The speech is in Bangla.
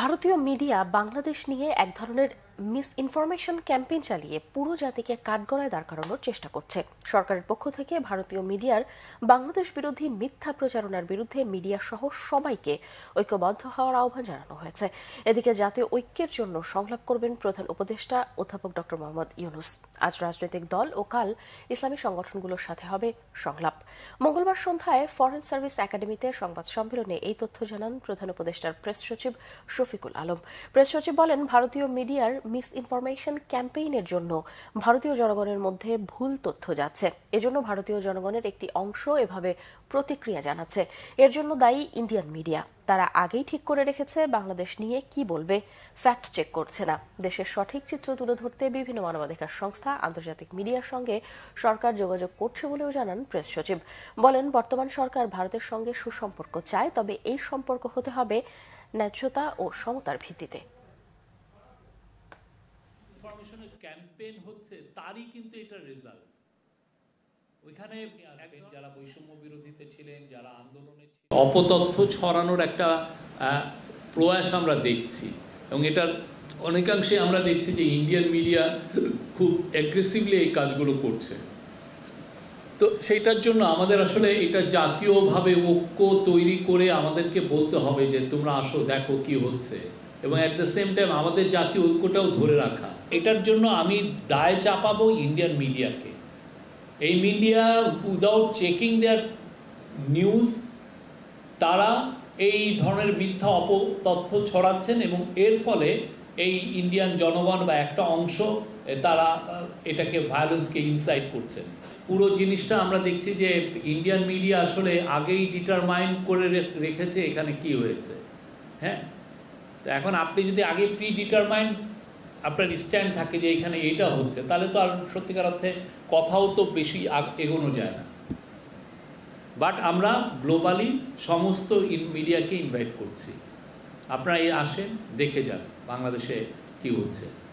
ভারতীয় মিডিয়া বাংলাদেশ নিয়ে এক ধরনের মিস ইনফরমেশন ক্যাম্পেইন চালিয়ে পুরো জাতিকে কাঠগড়ায় দাঁড় করানোর চেষ্টা করছে সরকারের পক্ষ থেকে ভারতীয় মিডিয়ার বাংলাদেশ বিরোধী মিথ্যা প্রচারণার বিরুদ্ধে মিডিয়া সহ সবাইকে ঐক্যবদ্ধ হওয়ার আহ্বান জানানো হয়েছে এদিকে জাতীয় ঐক্যের জন্য সংলাপ করবেন প্রধান উপদেষ্টা অধ্যাপক ড মোহাম্মদ ইউনুস আজ রাজনৈতিক দল ও কাল ইসলামী সংগঠনগুলোর সাথে হবে সংলাপ মঙ্গলবার সন্ধ্যায় ফরেন সার্ভিস একাডেমিতে সংবাদ সম্মেলনে এই তথ্য জানান প্রধান উপদেষ্টার প্রেস সচিব শফিকুল আলম প্রেস সচিব বলেন ভারতীয় মিডিয়ার মিস ইনফরমেশন ক্যাম্পেইনের জন্য ভারতীয় জনগণের মধ্যে ভুল তথ্য যাচ্ছে এজন্য ভারতীয় জনগণের একটি অংশ এভাবে প্রতিক্রিয়া জানাচ্ছে এর জন্য দায়ী ইন্ডিয়ান মিডিয়া তারা আগেই ঠিক করে রেখেছে বাংলাদেশ নিয়ে কি বলবে ফ্যাক্ট চেক করছে না দেশের সঠিক চিত্র তুলে ধরতে বিভিন্ন মানবাধিকার সংস্থা আন্তর্জাতিক মিডিয়ার সঙ্গে সরকার যোগাযোগ করছে বলেও জানান প্রেস সচিব বলেন বর্তমান সরকার ভারতের সঙ্গে সুসম্পর্ক চায় তবে এই সম্পর্ক হতে হবে ন্যায্যতা ও সমতার ভিত্তিতে ক্যাম্পেইন হচ্ছে তারই কিন্তু এটা রেজাল্ট ওইখানে যারা বৈষম্য বিরোধীতে ছিলেন যারা আন্দোলনে অপতথ্য ছড়ানোর একটা প্রয়াস আমরা দেখছি এবং এটার অনেকাংশে আমরা দেখছি যে ইন্ডিয়ান মিডিয়া খুব অ্যাগ্রেসিভলি এই কাজগুলো করছে তো সেইটার জন্য আমাদের আসলে এটা জাতীয়ভাবে ঐক্য তৈরি করে আমাদেরকে বলতে হবে যে তোমরা আসো দেখো কি হচ্ছে এবং অ্যাট দ্য সেম টাইম আমাদের জাতীয় ঐক্যটাও ধরে রাখা এটার জন্য আমি দায় চাপাবো ইন্ডিয়ান মিডিয়াকে এই media without checking their news তারা এই ধরনের মিথ্যা অপতথ্য ছড়াচ্ছেন এবং এর ফলে এই ইন্ডিয়ান জনগণ বা একটা অংশ তারা এটাকে ভায়োলেন্সকে ইনসাইট করছেন পুরো জিনিসটা আমরা দেখছি যে ইন্ডিয়ান মিডিয়া আসলে আগেই ডিটারমাইন করে রেখেছে এখানে কি হয়েছে হ্যাঁ তো এখন আপনি যদি আগে প্রি ডিটারমাইন আপনার স্ট্যান্ড থাকে যে এখানে এইটা হচ্ছে তাহলে তো আর সত্যিকার অর্থে কথাও তো বেশি এগোনো যায় না বাট আমরা গ্লোবালি সমস্ত ইন মিডিয়াকে ইনভাইট করছি আপনারা এই আসেন দেখে যান বাংলাদেশে কি হচ্ছে